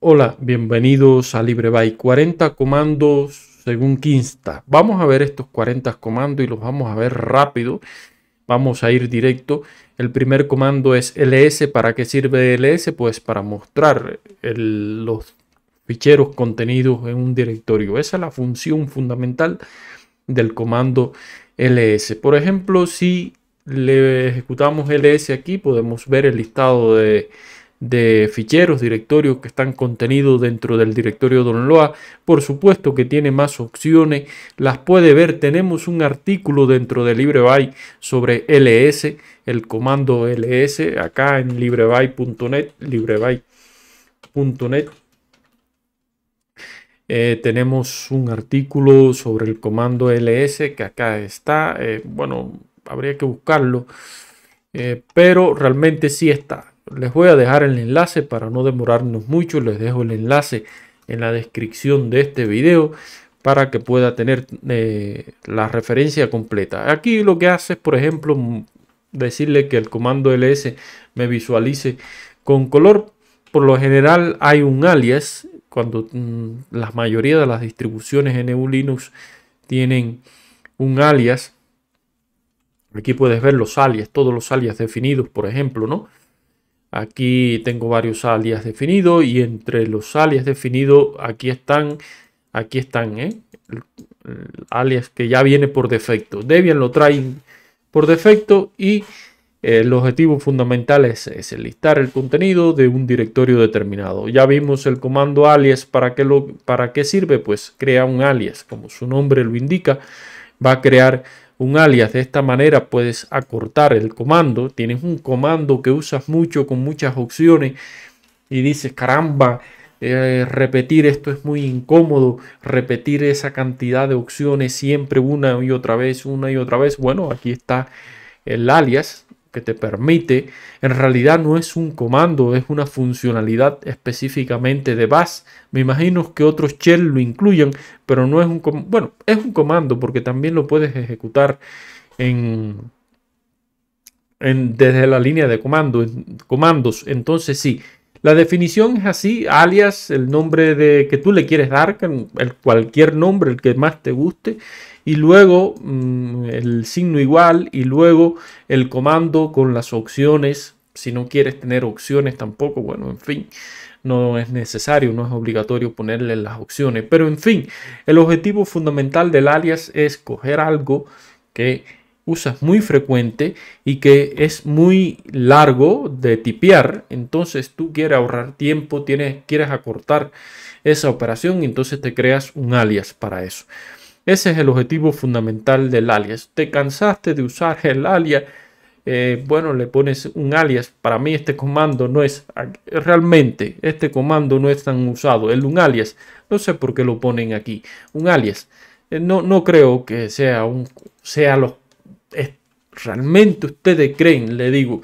Hola, bienvenidos a LibreVai. 40 comandos según Kinsta. Vamos a ver estos 40 comandos y los vamos a ver rápido. Vamos a ir directo. El primer comando es ls. ¿Para qué sirve ls? Pues para mostrar los ficheros contenidos en un directorio. Esa es la función fundamental del comando ls. Por ejemplo, si le ejecutamos ls aquí, podemos ver el listado de de ficheros, directorios que están contenidos dentro del directorio don loa Por supuesto que tiene más opciones, las puede ver. Tenemos un artículo dentro de LibreBy sobre ls, el comando ls, acá en libreby.net libreby.net eh, tenemos un artículo sobre el comando ls que acá está. Eh, bueno, habría que buscarlo. Eh, pero realmente sí está. Les voy a dejar el enlace para no demorarnos mucho. Les dejo el enlace en la descripción de este video para que pueda tener eh, la referencia completa. Aquí lo que hace es, por ejemplo, decirle que el comando ls me visualice con color. Por lo general hay un alias cuando mm, la mayoría de las distribuciones en Linux tienen un alias. Aquí puedes ver los alias, todos los alias definidos, por ejemplo, ¿no? Aquí tengo varios alias definidos y entre los alias definidos aquí están, aquí están, ¿eh? alias que ya viene por defecto. Debian lo trae por defecto y eh, el objetivo fundamental es, el listar el contenido de un directorio determinado. Ya vimos el comando alias, ¿para qué, lo, ¿para qué sirve? Pues crea un alias, como su nombre lo indica, va a crear un alias. De esta manera puedes acortar el comando. Tienes un comando que usas mucho con muchas opciones y dices, caramba, eh, repetir esto es muy incómodo, repetir esa cantidad de opciones siempre una y otra vez, una y otra vez. Bueno, aquí está el alias que te permite, en realidad no es un comando, es una funcionalidad específicamente de bash. Me imagino que otros shell lo incluyan, pero no es un comando. Bueno, es un comando porque también lo puedes ejecutar en, desde la línea de comando, comandos. Entonces sí, la definición es así, alias, el nombre de, que tú le quieres dar, el, cualquier nombre, el que más te guste, y luego mm, el signo igual y luego el comando con las opciones. Si no quieres tener opciones tampoco, bueno, en fin, no es necesario, no es obligatorio ponerle las opciones. Pero en fin, el objetivo fundamental del alias es coger algo que usas muy frecuente y que es muy largo de tipear, entonces tú quieres ahorrar tiempo, tienes, quieres acortar esa operación, entonces te creas un alias para eso. Ese es el objetivo fundamental del alias. Te cansaste de usar el alias. Eh, bueno, le pones un alias. Para mí este comando no es realmente, este comando no es tan usado. El un alias, no sé por qué lo ponen aquí. Un alias. Eh, no, no creo que sea un, sea lo realmente ustedes creen, le digo,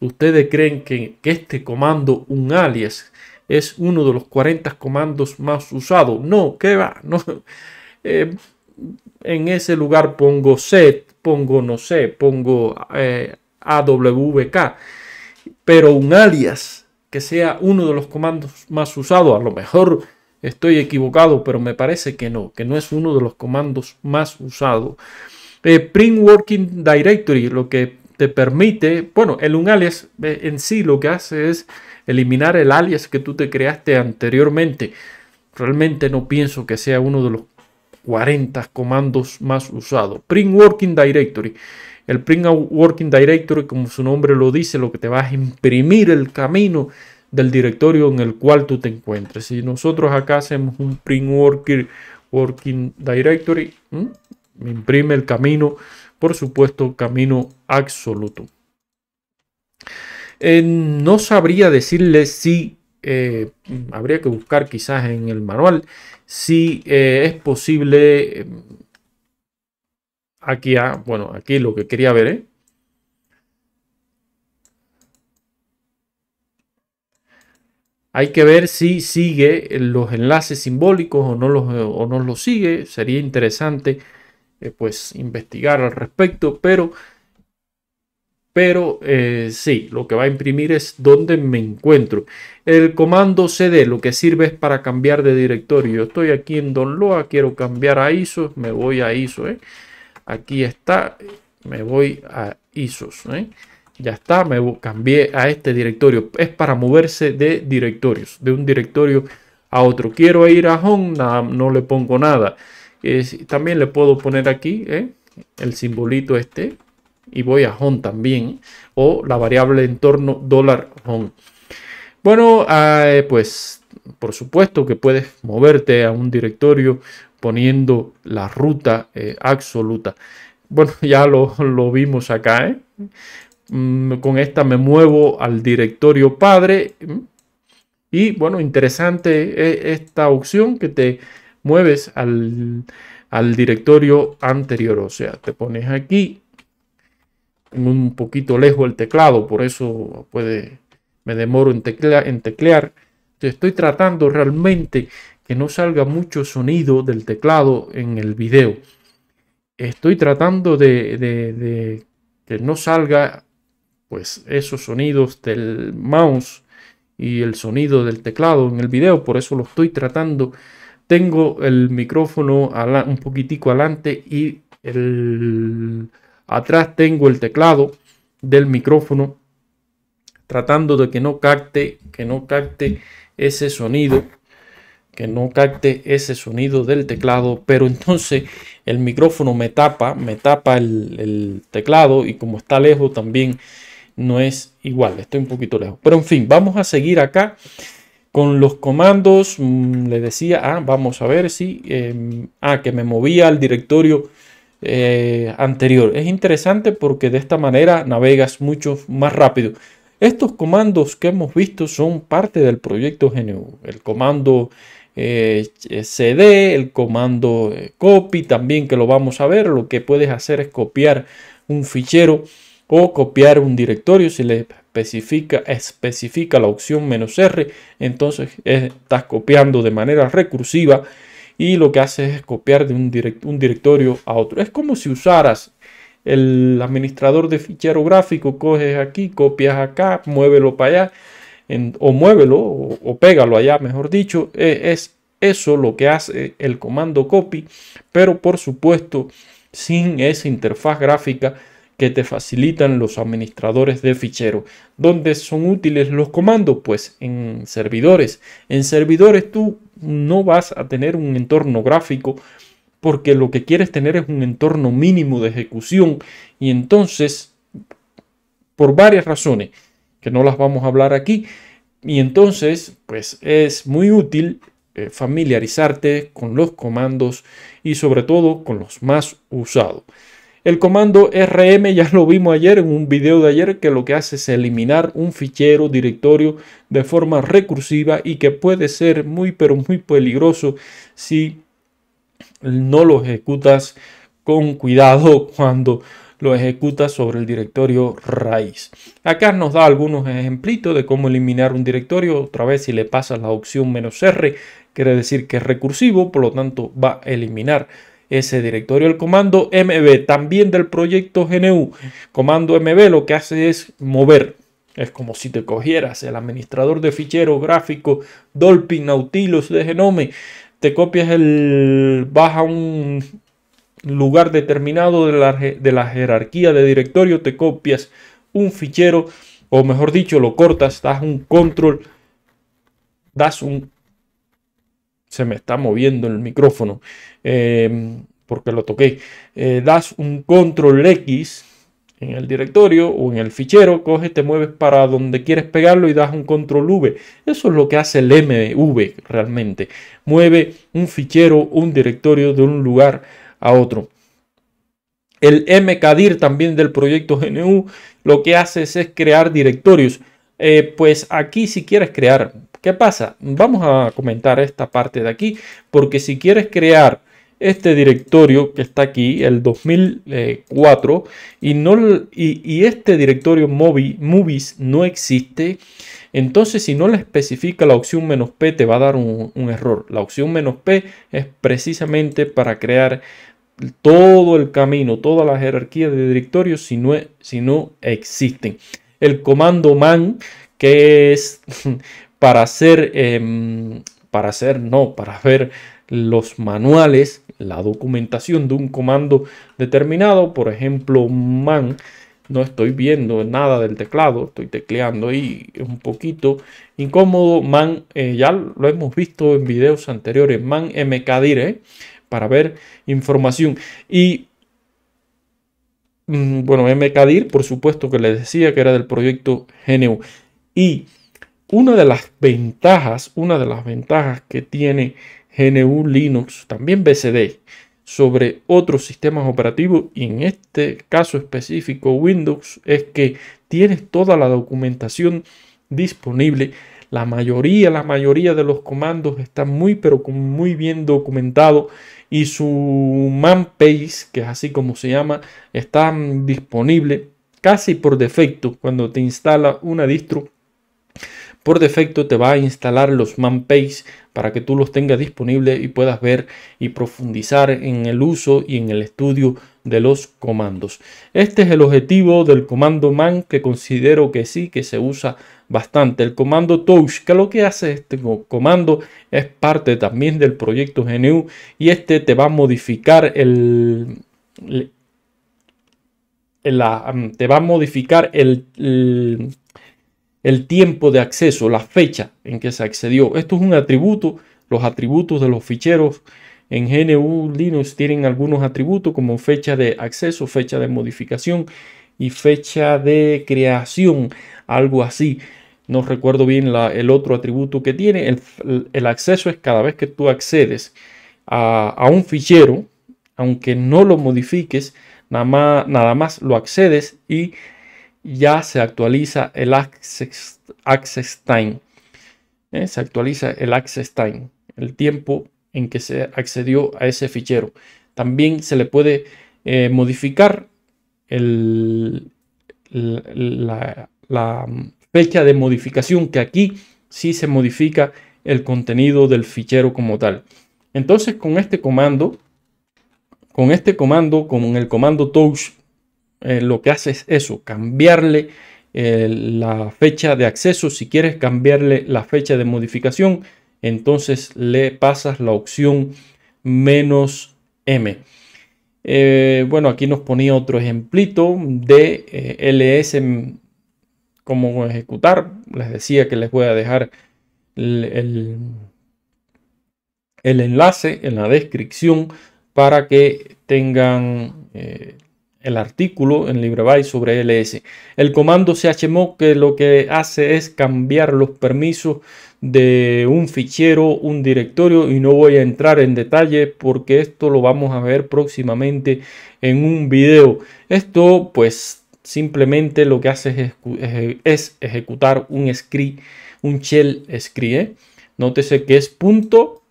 ustedes creen que, este comando, un alias, es uno de los 40 comandos más usados. No, que va, no. Eh, en ese lugar pongo set, pongo no sé, pongo eh, AWK, pero un alias que sea uno de los comandos más usados, a lo mejor estoy equivocado, pero me parece que no, que no es uno de los comandos más usados. Eh, print Working Directory, lo que te permite, bueno, el un alias eh, en sí lo que hace es eliminar el alias que tú te creaste anteriormente. Realmente no pienso que sea uno de los 40 comandos más usados. Print Working Directory. El Print Working Directory, como su nombre lo dice, lo que te va a imprimir el camino del directorio en el cual tú te encuentres. Si nosotros acá hacemos un Print working, working Directory, imprime el camino, por supuesto, camino absoluto. Eh, no sabría decirle si eh, habría que buscar quizás en el manual si eh, es posible. Eh, aquí, a, bueno, aquí lo que quería ver, Hay que ver si sigue los enlaces simbólicos o no los, no sigue. Sería interesante pues investigar al respecto, pero pero eh, sí, lo que va a imprimir es dónde me encuentro. El comando cd lo que sirve es para cambiar de directorio. Yo estoy aquí en Donloa, quiero cambiar a ISO, me voy a ISO. ¿eh? Aquí está, me voy a ISOs. ¿eh? Ya está, me cambié a este directorio. Es para moverse de directorios, de un directorio a otro. Quiero ir a home, no, no le pongo nada. también le puedo poner aquí el simbolito este y voy a home también, o la variable entorno dólar home. Bueno, eh, pues por supuesto que puedes moverte a un directorio poniendo la ruta eh, absoluta. Bueno, ya lo, vimos acá. ¿eh? Mm, con esta me muevo al directorio padre. Y bueno, interesante esta opción que te mueves al, al directorio anterior. O sea, te pones aquí un poquito lejos el teclado, por eso puede, me demoro en, en teclear. estoy tratando realmente que no salga mucho sonido del teclado en el video. Estoy tratando de, que no salga pues esos sonidos del mouse y el sonido del teclado en el video, por eso lo estoy tratando. Tengo el micrófono un poquitico adelante y el Atrás tengo el teclado del micrófono tratando de que no capte, que no capte ese sonido, que no capte ese sonido del teclado, pero entonces el micrófono me tapa, me tapa el, teclado y como está lejos también no es igual, estoy un poquito lejos. Pero en fin, vamos a seguir acá con los comandos. Mm, le decía, ah, vamos a ver si, em, ah, que me movía al directorio eh, anterior. Es interesante porque de esta manera navegas mucho más rápido. Estos comandos que hemos visto son parte del proyecto GNU. El comando eh, CD, el comando eh, copy también que lo vamos a ver. Lo que puedes hacer es copiar un fichero o copiar un directorio si le especifica, especifica la opción "-r". Entonces estás copiando de manera recursiva y lo que haces es copiar de un, directorio a otro. Es como si usaras el administrador de fichero gráfico, coges aquí, copias acá, muévelo para allá, o muévelo o, pégalo allá, mejor dicho. E, es eso lo que hace el comando copy, pero por supuesto sin esa interfaz gráfica que te facilitan los administradores de fichero. ¿Dónde son útiles los comandos? Pues en servidores. En servidores tú no vas a tener un entorno gráfico porque lo que quieres tener es un entorno mínimo de ejecución y entonces, por varias razones, que no las vamos a hablar aquí, y entonces, pues es muy útil eh, familiarizarte con los comandos y sobre todo con los más usados. El comando rm ya lo vimos ayer en un video de ayer que lo que hace es eliminar un fichero directorio de forma recursiva y que puede ser muy pero muy peligroso si no lo ejecutas con cuidado cuando lo ejecutas sobre el directorio raíz. Acá nos da algunos ejemplitos de cómo eliminar un directorio. Otra vez si le pasas la opción "-r", quiere decir que es recursivo, por lo tanto va a eliminar ese directorio. El comando mb también del proyecto GNU. Comando mb lo que hace es mover. Es como si te cogieras el administrador de fichero gráfico Dolphin Nautilus de Genome. Te copias el. a un lugar determinado de la, de la jerarquía de directorio. Te copias un fichero. O mejor dicho, lo cortas, das un control, das un se me está moviendo el micrófono em, porque lo toqué. Eh, das un control X en el directorio o en el fichero, coges, te mueves para donde quieres pegarlo y das un control V. Eso es lo que hace el MV realmente. Mueve un fichero, un directorio de un lugar a otro. El mkdir también del proyecto GNU lo que hace es, crear directorios. Eh, pues aquí si quieres crear ¿Qué pasa? Vamos a comentar esta parte de aquí, porque si quieres crear este directorio que está aquí, el 2004, y, no, y, este directorio movies no existe, entonces si no le especifica la opción menos "-p", te va a dar un, error. La opción menos "-p", es precisamente para crear todo el camino, toda la jerarquía de directorios si no, e, si no existen. El comando man, que es para hacer, em, para hacer, no, para ver los manuales, la documentación de un comando determinado, por ejemplo, man, no estoy viendo nada del teclado, estoy tecleando ahí un poquito incómodo. Man, eh, ya lo hemos visto en videos anteriores, man mkdir, para ver información. Y mm, bueno, mkdir, por supuesto que le decía que era del proyecto GNU. Y una de las ventajas, una de las ventajas que tiene GNU Linux, también BCD, sobre otros sistemas operativos y en este caso específico Windows es que tienes toda la documentación disponible. La mayoría, la mayoría de los comandos están muy pero muy bien documentados y su man page, que es así como se llama, está disponible casi por defecto cuando te instala una distro por defecto te va a instalar los man para que tú los tengas disponibles y puedas ver y profundizar en el uso y en el estudio de los comandos. Este es el objetivo del comando man que considero que sí, que se usa bastante. El comando touch, que lo que hace este comando es parte también del proyecto GNU y este te va a modificar el, la, mm, te va a modificar el el tiempo de acceso, la fecha en que se accedió. Esto es un atributo, los atributos de los ficheros en GNU Linux tienen algunos atributos como fecha de acceso, fecha de modificación y fecha de creación, algo así. No recuerdo bien el otro atributo que tiene. El, acceso es cada vez que tú accedes a, un fichero, aunque no lo modifiques, nada más, nada más lo accedes y ya se actualiza el access, time. ¿Eh? Se actualiza el access time, el tiempo en que se accedió a ese fichero. También se le puede eh, modificar la, la fecha de modificación, que aquí sí se modifica el contenido del fichero como tal. Entonces con este comando, con este comando, con el comando touch eh, lo que hace es eso, cambiarle eh, la fecha de acceso. Si quieres cambiarle la fecha de modificación, entonces le pasas la opción menos M. Eh, bueno, aquí nos ponía otro ejemplito de ls cómo ejecutar. Les decía que les voy a dejar el, enlace en la descripción para que tengan el artículo en LibreByte sobre ls. El comando chmod que lo que hace es cambiar los permisos de un fichero, un directorio y no voy a entrar en detalle porque esto lo vamos a ver próximamente en un video. Esto pues simplemente lo que hace es, es ejecutar un script, un shell script. ¿eh? Nótese que es punto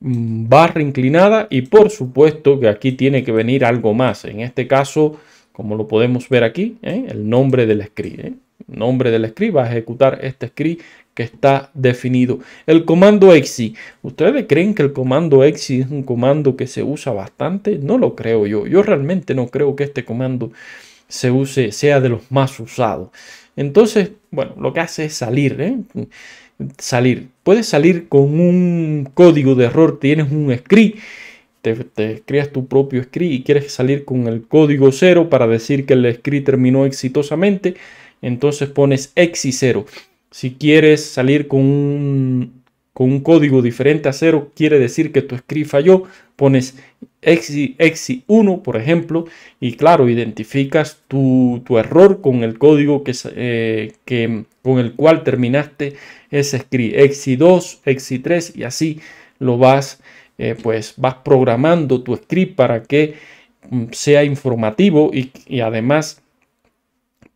Mm, barra inclinada y por supuesto que aquí tiene que venir algo más. En este caso, como lo podemos ver aquí, ¿eh? el nombre del script. ¿eh? nombre del script va a ejecutar este script que está definido. El comando exit ¿Ustedes creen que el comando exit es un comando que se usa bastante? No lo creo yo. Yo realmente no creo que este comando se use, sea de los más usados. Entonces, bueno, lo que hace es salir. ¿eh? salir. Puedes salir con un código de error, tienes un script, te, creas tu propio script y quieres salir con el código 0 para decir que el script terminó exitosamente, entonces pones exi 0. Si quieres salir con un con un código diferente a 0 quiere decir que tu script falló. Pones exi, exit 1, por ejemplo, y claro, identificas tu, error con el código que, eh, que, con el cual terminaste ese script. Exi 2, exi 3 y así lo vas, eh, pues vas programando tu script para que mm, sea informativo y, además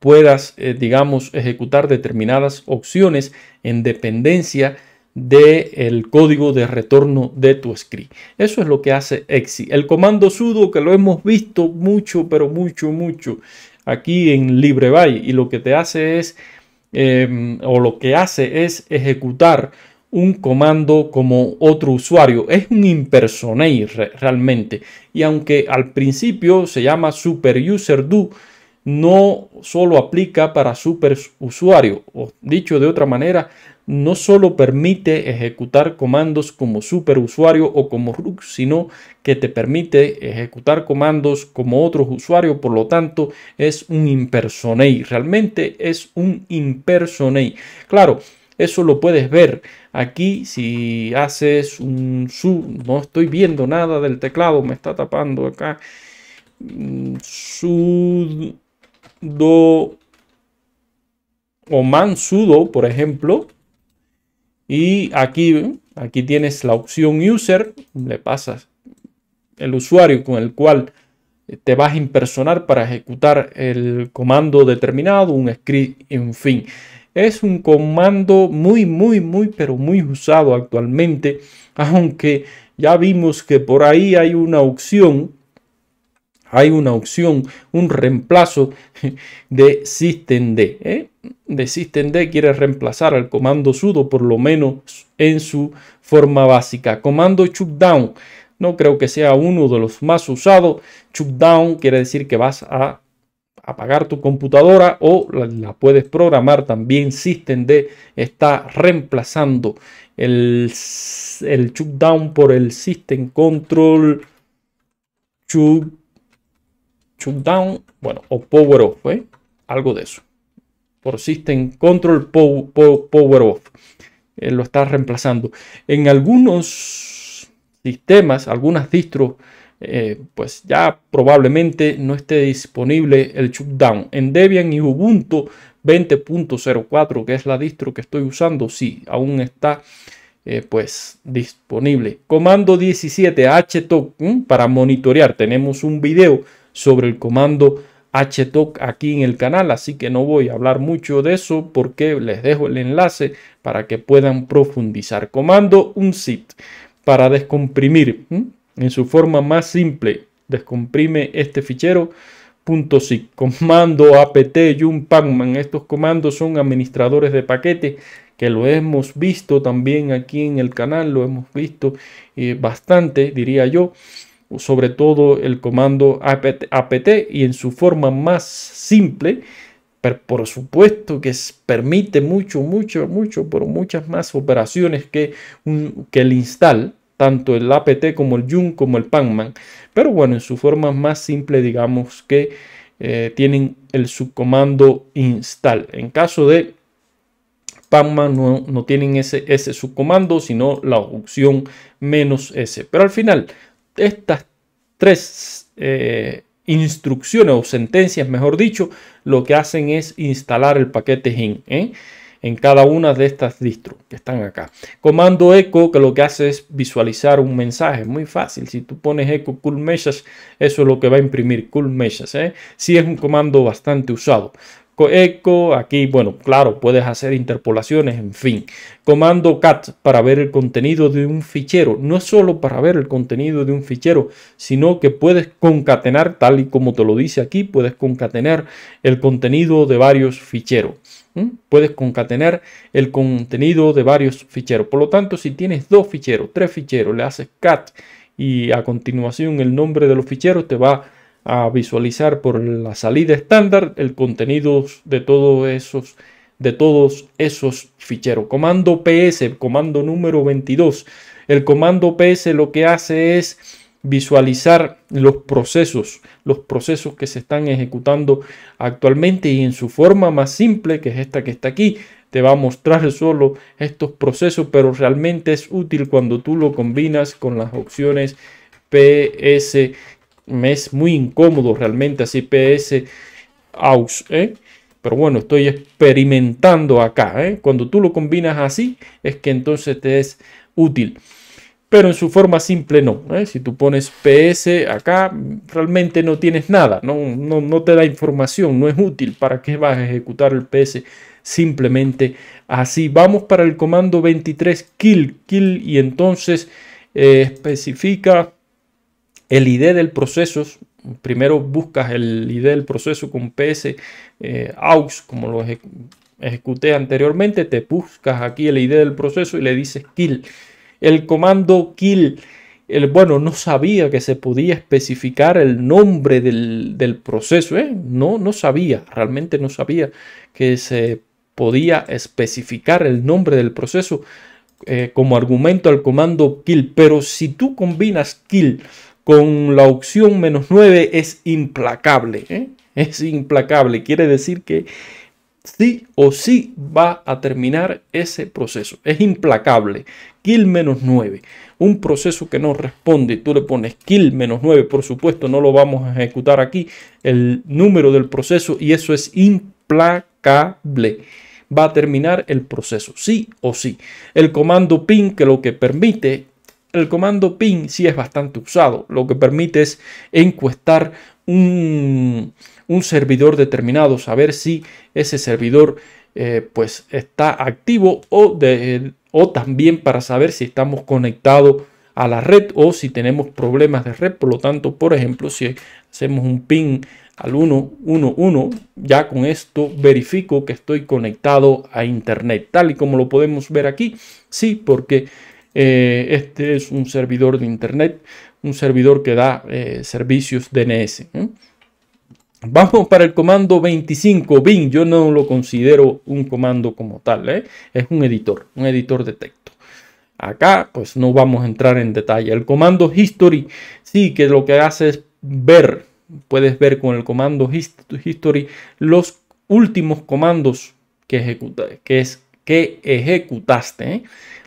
puedas, eh, digamos, ejecutar determinadas opciones en dependencia del el código de retorno de tu script. Eso es lo que hace Exy. El comando sudo que lo hemos visto mucho, pero mucho, mucho aquí en LibreBy. y lo que te hace es, em, o lo que hace es ejecutar un comando como otro usuario. Es un impersonate realmente. Y aunque al principio se llama super user do, no solo aplica para super usuario. O dicho de otra manera, no solo permite ejecutar comandos como superusuario o como root, sino que te permite ejecutar comandos como otros usuarios, por lo tanto es un impersonate, realmente es un impersonate. Claro, eso lo puedes ver aquí si haces un sudo, no estoy viendo nada del teclado, me está tapando acá, mm, sudo o man sudo, por ejemplo, y aquí, aquí tienes la opción user, le pasas el usuario con el cual te vas a impersonar para ejecutar el comando determinado, un script, en fin. Es un comando muy, muy, muy, pero muy usado actualmente, aunque ya vimos que por ahí hay una opción, hay una opción, un reemplazo de systemd. ¿eh? de systemd quiere reemplazar al comando sudo, por lo menos en su forma básica. Comando shutdown, no creo que sea uno de los más usados. Shutdown quiere decir que vas a apagar tu computadora o la, puedes programar también. Systemd está reemplazando el, el shutdown por el system control shutdown, bueno, o power off, ¿eh? algo de eso por System Control Power Off. lo está reemplazando. En algunos sistemas, algunas distros, eh, pues ya probablemente no esté disponible el shutdown. En Debian y Ubuntu 20.04, que es la distro que estoy usando, sí, aún está eh, pues disponible. Comando 17 HTOC para monitorear. Tenemos un video sobre el comando HTOC aquí en el canal, así que no voy a hablar mucho de eso porque les dejo el enlace para que puedan profundizar. Comando un sit para descomprimir en su forma más simple. Descomprime este fichero .sit Comando apt y un pacman. Estos comandos son administradores de paquetes que lo hemos visto también aquí en el canal, lo hemos visto eh, bastante, diría yo sobre todo el comando apt, y en su forma más simple, por supuesto que permite mucho, mucho, mucho, pero muchas más operaciones que, que el install, tanto el apt como el yum como el panman. pero bueno, en su forma más simple digamos que eh, tienen el subcomando install. En caso de panman no, no tienen ese, ese subcomando, sino la opción menos S. Pero al final estas tres eh, instrucciones o sentencias, mejor dicho, lo que hacen es instalar el paquete gen ¿eh? en cada una de estas distros que están acá. Comando echo que lo que hace es visualizar un mensaje, muy fácil. Si tú pones echo cool message, eso es lo que va a imprimir cool message. ¿eh? Sí es un comando bastante usado echo, aquí, bueno, claro, puedes hacer interpolaciones, en fin. Comando cat para ver el contenido de un fichero. No es solo para ver el contenido de un fichero, sino que puedes concatenar, tal y como te lo dice aquí, puedes concatenar el contenido de varios ficheros. Puedes concatenar el contenido de varios ficheros. Por lo tanto, si tienes dos ficheros, tres ficheros, le haces cat y a continuación el nombre de los ficheros te va a a visualizar por la salida estándar el contenido de todos esos de todos esos ficheros. Comando ps, comando número 22. El comando ps lo que hace es visualizar los procesos, los procesos que se están ejecutando actualmente y en su forma más simple, que es esta que está aquí, te va a mostrar solo estos procesos, pero realmente es útil cuando tú lo combinas con las opciones ps me es muy incómodo realmente así PS aus, ¿eh? Pero bueno, estoy experimentando acá. ¿eh? Cuando tú lo combinas así, es que entonces te es útil. Pero en su forma simple no. ¿eh? Si tú pones PS acá, realmente no tienes nada. No, no, te da información, no es útil. ¿Para qué vas a ejecutar el PS simplemente así? Vamos para el comando 23 kill, kill y entonces especifica el ID del proceso. Primero buscas el ID del proceso con PS eh, aux, como lo ejecuté anteriormente. Te buscas aquí el ID del proceso y le dices kill. El comando kill, el, bueno, no sabía que se podía especificar el nombre del, proceso. ¿eh? No, no sabía, realmente no sabía que se podía especificar el nombre del proceso eh, como argumento al comando kill. Pero si tú combinas kill con la opción menos 9 es implacable. ¿eh? Es implacable. Quiere decir que sí o sí va a terminar ese proceso. Es implacable. Kill menos 9. Un proceso que no responde. Tú le pones kill menos 9. Por supuesto, no lo vamos a ejecutar aquí. El número del proceso y eso es implacable. Va a terminar el proceso, sí o sí. El comando pin que lo que permite el comando ping sí es bastante usado, lo que permite es encuestar un, servidor determinado, saber si ese servidor eh, pues está activo o, también para saber si estamos conectados a la red o si tenemos problemas de red. Por lo tanto, por ejemplo, si hacemos un ping al 111, ya con esto verifico que estoy conectado a Internet, tal y como lo podemos ver aquí. Sí, porque eh, este es un servidor de Internet, un servidor que da eh, servicios DNS. Vamos para el comando 25, bin. Yo no lo considero un comando como tal, ¿eh? es un editor, un editor de texto. Acá pues no vamos a entrar en detalle. El comando history sí que lo que hace es ver, puedes ver con el comando history los últimos comandos que, que, es, que ejecutaste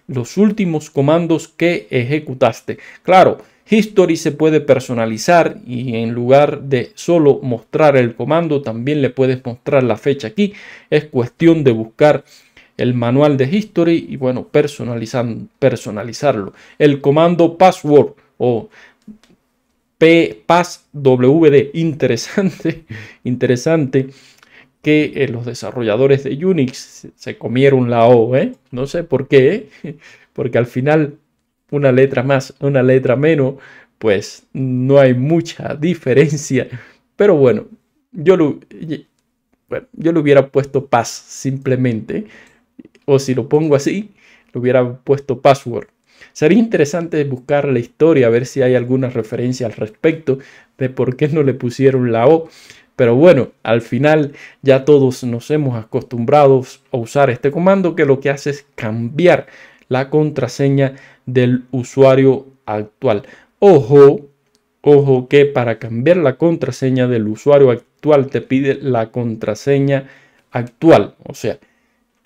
los últimos comandos que ejecutaste. Claro, History se puede personalizar y en lugar de solo mostrar el comando, también le puedes mostrar la fecha aquí. Es cuestión de buscar el manual de History y bueno, personalizarlo. El comando password o PASWD, interesante, interesante que eh, los desarrolladores de Unix se comieron la O, ¿eh? No sé por qué, ¿eh? porque al final una letra más, una letra menos, pues no hay mucha diferencia. Pero bueno, yo lo, yo le hubiera puesto paz simplemente, o si lo pongo así, lo hubiera puesto password. Sería interesante buscar la historia, a ver si hay alguna referencia al respecto de por qué no le pusieron la O. Pero bueno, al final ya todos nos hemos acostumbrado a usar este comando que lo que hace es cambiar la contraseña del usuario actual. Ojo, ojo que para cambiar la contraseña del usuario actual te pide la contraseña actual. O sea,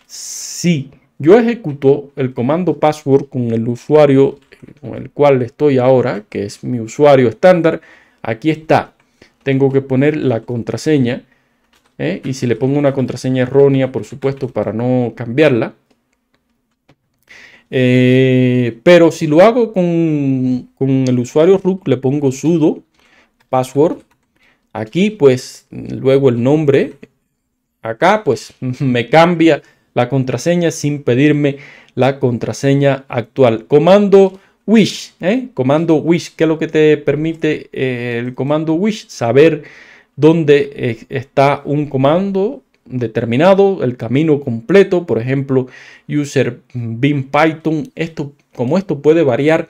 si yo ejecuto el comando password con el usuario con el cual estoy ahora, que es mi usuario estándar, aquí está tengo que poner la contraseña. ¿eh? Y si le pongo una contraseña errónea, por supuesto, para no cambiarla. Eh, pero si lo hago con, con el usuario root, le pongo sudo password. Aquí, pues, luego el nombre. Acá, pues, me cambia la contraseña sin pedirme la contraseña actual. Comando wish, ¿eh? comando wish, que es lo que te permite eh, el comando wish, saber dónde eh, está un comando determinado, el camino completo, por ejemplo, user bin python, esto, como esto puede variar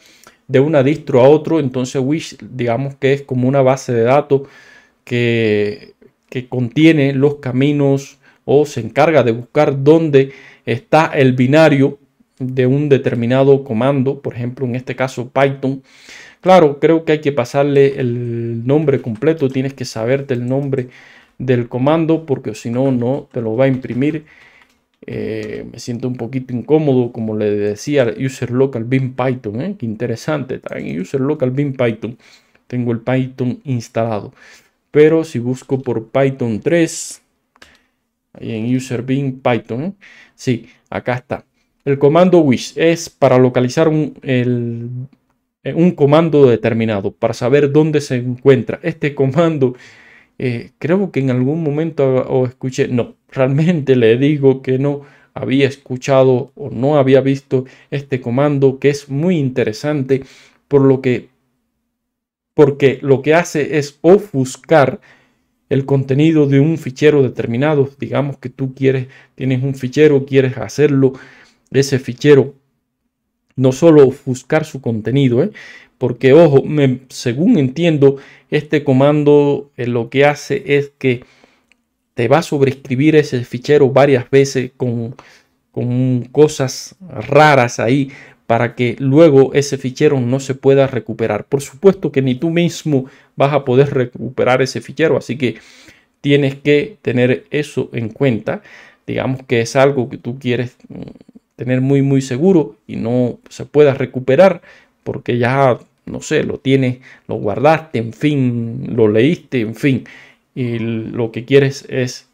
de una distro a otro, entonces wish digamos que es como una base de datos que, que contiene los caminos o se encarga de buscar dónde está el binario de un determinado comando, por ejemplo, en este caso Python. Claro, creo que hay que pasarle el nombre completo, tienes que saberte el nombre del comando porque si no, no te lo va a imprimir. Eh, me siento un poquito incómodo, como le decía, user local bin Python, ¿eh? qué interesante, también user local bin Python. Tengo el Python instalado, pero si busco por Python 3, ahí en user bin Python, si, ¿eh? sí, acá está. El comando wish es para localizar un, eh, un comando determinado, para saber dónde se encuentra. Este comando, eh, creo que en algún momento o escuché, no, realmente le digo que no había escuchado o no había visto este comando que es muy interesante por lo que porque lo que hace es ofuscar el contenido de un fichero determinado digamos que tú quieres tienes un fichero quieres hacerlo ese fichero, no solo buscar su contenido, ¿eh? porque ojo, me, según entiendo, este comando eh, lo que hace es que te va a sobreescribir ese fichero varias veces con, con cosas raras ahí para que luego ese fichero no se pueda recuperar. Por supuesto que ni tú mismo vas a poder recuperar ese fichero, así que tienes que tener eso en cuenta. Digamos que es algo que tú quieres mm, tener muy muy seguro y no se pueda recuperar porque ya, no sé, lo tienes, lo guardaste, en fin, lo leíste, en fin, y lo que quieres es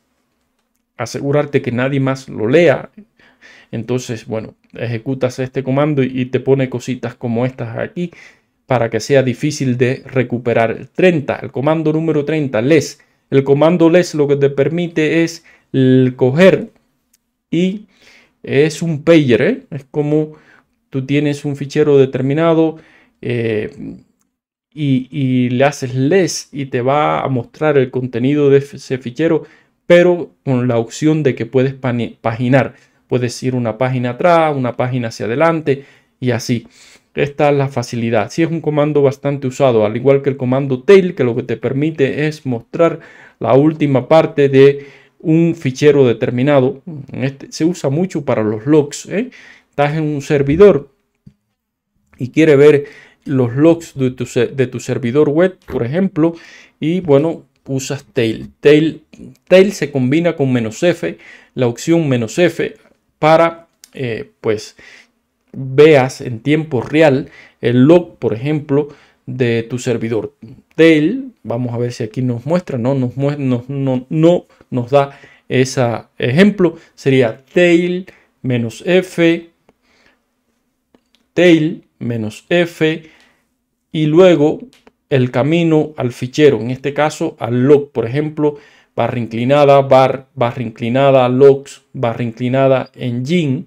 asegurarte que nadie más lo lea. Entonces, bueno, ejecutas este comando y te pone cositas como estas aquí para que sea difícil de recuperar. 30, el comando número 30, les. El comando les lo que te permite es coger y es un pager, ¿eh? es como tú tienes un fichero determinado eh, y, le haces less y te va a mostrar el contenido de ese fichero, pero con la opción de que puedes paginar. Puedes ir una página atrás, una página hacia adelante y así. Esta es la facilidad. si es un comando bastante usado, al igual que el comando tail, que lo que te permite es mostrar la última parte de un fichero determinado. Este se usa mucho para los logs. ¿eh? Estás en un servidor y quiere ver los logs de tu, de tu servidor web, por ejemplo, y bueno, usas tail. tail. Tail se combina con menos F, la opción menos F, para eh, pues veas en tiempo real el log, por ejemplo, de tu servidor. Tail, vamos a ver si aquí nos muestra, no, nos, muestra, no, no nos da ese ejemplo. Sería tail menos f, tail menos f y luego el camino al fichero, en este caso al log, por ejemplo, barra inclinada, barra inclinada, logs, barra inclinada, engine,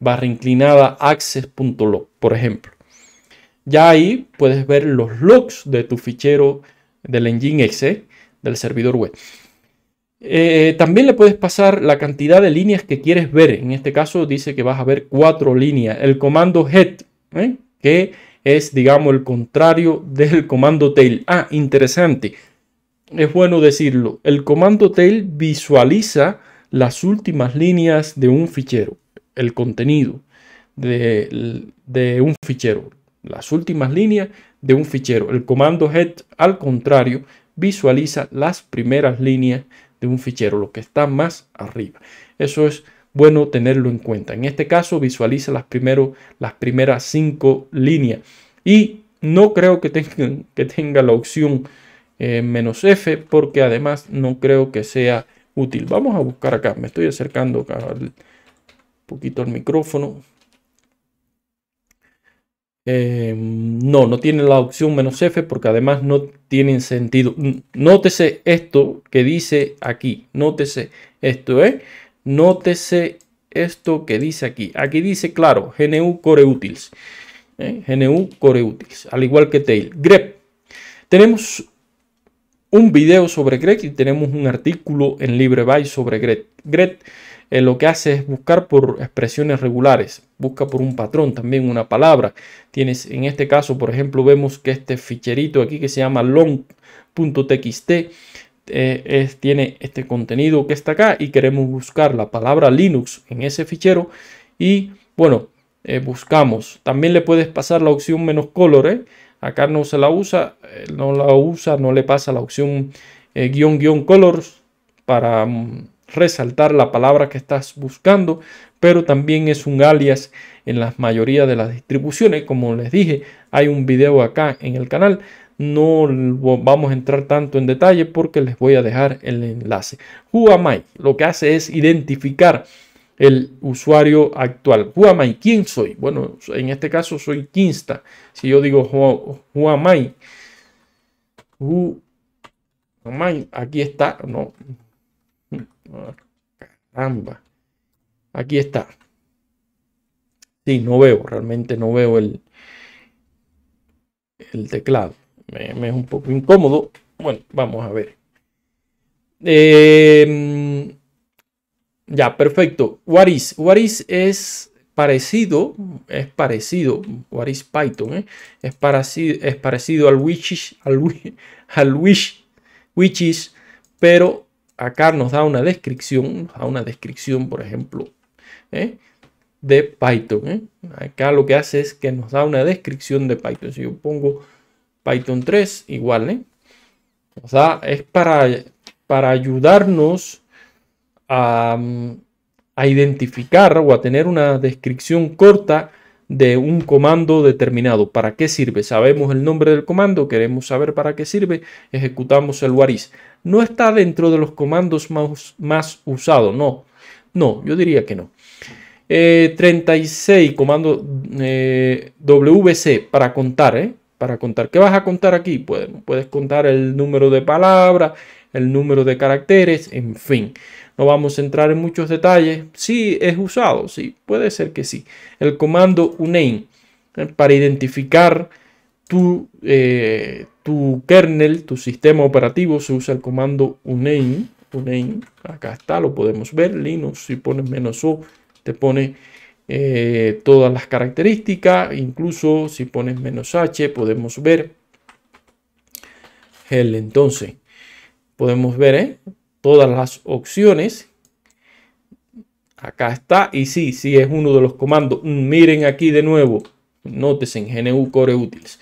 barra inclinada, access.log, por ejemplo. Ya ahí puedes ver los logs de tu fichero del engine exe del servidor web. Eh, también le puedes pasar la cantidad de líneas que quieres ver. En este caso dice que vas a ver cuatro líneas. El comando head, ¿eh? que es, digamos, el contrario del comando tail. Ah, interesante. Es bueno decirlo. El comando tail visualiza las últimas líneas de un fichero, el contenido de, de un fichero, las últimas líneas de un fichero. El comando head, al contrario, visualiza las primeras líneas un fichero, lo que está más arriba. Eso es bueno tenerlo en cuenta. En este caso visualiza las, primero, las primeras cinco líneas y no creo que, tengan, que tenga la opción eh, menos F porque además no creo que sea útil. Vamos a buscar acá, me estoy acercando un poquito al micrófono. Em, no, no tiene la opción menos F porque además no tienen sentido. Nótese esto que dice aquí. Nótese esto, ¿eh? Nótese esto que dice aquí. Aquí dice, claro, GNU Core Utils. ¿eh? GNU Core Utils, al igual que Tail. grep Tenemos un video sobre GREP y tenemos un artículo en LibreBy sobre GREP. GREP. Eh, lo que hace es buscar por expresiones regulares, busca por un patrón también, una palabra. Tienes en este caso, por ejemplo, vemos que este ficherito aquí que se llama long.txt eh, tiene este contenido que está acá y queremos buscar la palabra Linux en ese fichero y bueno, eh, buscamos. También le puedes pasar la opción menos color, acá no se la usa, no la usa, no le pasa la opción guión guión colors para mm, resaltar la palabra que estás buscando, pero también es un alias en la mayoría de las distribuciones. Como les dije, hay un video acá en el canal. No vamos a entrar tanto en detalle porque les voy a dejar el enlace. Who Lo que hace es identificar el usuario actual. Who ¿Quién soy? Bueno, en este caso soy Kinsta. Si yo digo who, Aquí está, no, Ah, caramba. Aquí está. Sí, no veo, realmente no veo el, el teclado. Me, es un poco incómodo. Bueno, vamos a ver. Em, ya, perfecto. What is? What is es parecido, es parecido, what is Python, eh, es, parecido, es parecido al Wishish. al, al pero acá nos da una descripción, a una descripción, por ejemplo, ¿eh? de Python. ¿eh? Acá lo que hace es que nos da una descripción de Python. Si yo pongo Python 3, igual, ¿eh? o es para, para ayudarnos a, mm, a identificar o a tener una descripción corta de un comando determinado. ¿Para qué sirve? Sabemos el nombre del comando, queremos saber para qué sirve, ejecutamos el waris no está dentro de los comandos más, más usados, no. No, yo diría que no. 36, eh, comando eh, WC para contar, ¿eh? Para contar. ¿Qué vas a contar aquí? Puedes, puedes contar el número de palabras, el número de caracteres, en fin. No vamos a entrar en muchos detalles. Sí, es usado, sí, puede ser que sí. El comando UNAME ¿eh? para identificar tu, eh, tu kernel, tu sistema operativo, se usa el comando uname, uname, acá está, lo podemos ver, Linux, si pones menos "-o", te pone eh, todas las características, incluso si pones menos "-h", podemos ver el entonces, podemos ver eh, todas las opciones Acá está, y sí, sí es uno de los comandos. Miren aquí de nuevo, notes en GNU Core Utils.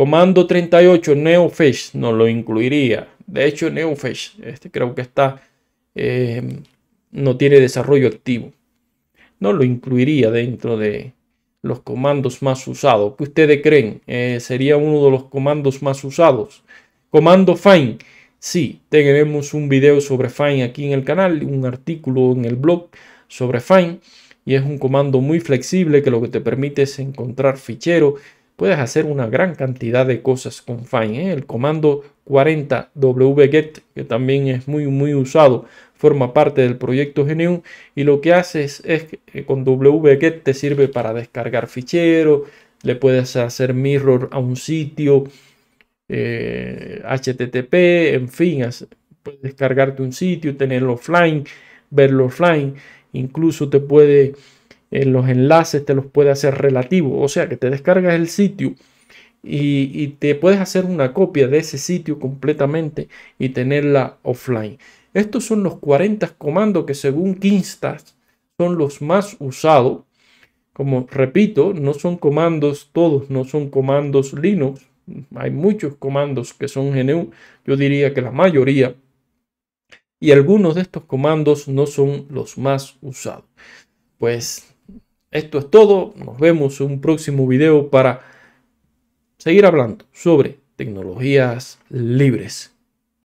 Comando 38 Neofish no lo incluiría. De hecho, Neofish este creo que está eh, no tiene desarrollo activo. No lo incluiría dentro de los comandos más usados. ¿Qué ustedes creen? Eh, sería uno de los comandos más usados. Comando find. Sí, tenemos un video sobre find aquí en el canal, un artículo en el blog sobre find y es un comando muy flexible que lo que te permite es encontrar ficheros Puedes hacer una gran cantidad de cosas con Fine. ¿eh? El comando 40wget, que también es muy, muy usado, forma parte del proyecto GNU y lo que haces es que eh, con wget te sirve para descargar ficheros, le puedes hacer mirror a un sitio, HTTP, eh, en fin, puedes descargarte un sitio, tenerlo offline, verlo offline, incluso te puede en eh, los enlaces te los puede hacer relativo, o sea que te descargas el sitio y, te puedes hacer una copia de ese sitio completamente y tenerla offline. Estos son los 40 comandos que según Quinstas son los más usados. Como repito, no son comandos todos, no son comandos Linux. Hay muchos comandos que son GNU, yo diría que la mayoría. Y algunos de estos comandos no son los más usados. Pues esto es todo, nos vemos en un próximo video para seguir hablando sobre tecnologías libres.